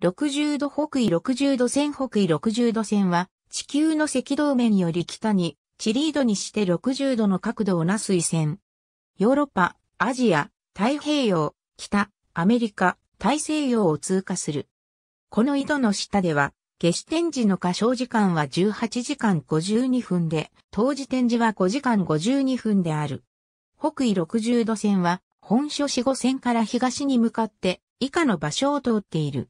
60度北緯60度線北緯60度線は、地球の赤道面より北に、チリードにして60度の角度をなす緯線。ヨーロッパ、アジア、太平洋、北、アメリカ、大西洋を通過する。この緯度の下では、下支展示の過小時間は18時間52分で、当時展示は5時間52分である。北緯60度線は、本所四五線から東に向かって、以下の場所を通っている。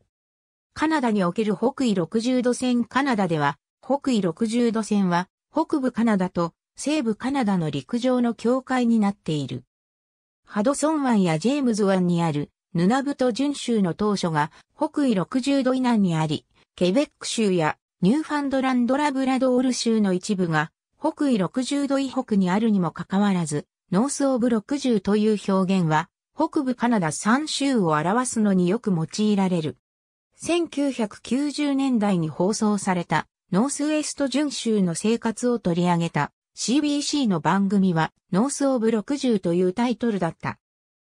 カナダにおける北緯60度線カナダでは、北緯60度線は、北部カナダと西部カナダの陸上の境界になっている。ハドソン湾やジェームズ湾にある、ヌナブト準州の当初が北緯60度以南にあり、ケベック州やニューファンドランドラブラドール州の一部が北緯60度以北にあるにもかかわらず、ノースオブ60という表現は、北部カナダ3州を表すのによく用いられる。1990年代に放送されたノースウエスト準州の生活を取り上げた CBC の番組はノースオブ60というタイトルだった。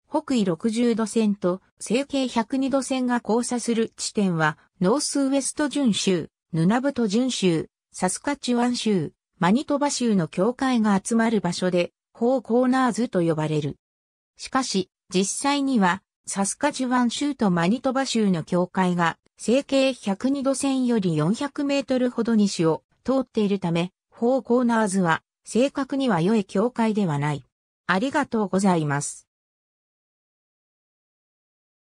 北緯60度線と西経102度線が交差する地点はノースウエスト準州、ヌナブト準州、サスカチュワン州、マニトバ州の境界が集まる場所で、ホーコーナーズと呼ばれる。しかし、実際には、サスカジュワン州とマニトバ州の境界が、整形102度線より400メートルほど西を通っているため、フォーコーナーズは、正確には良い境界ではない。ありがとうございます。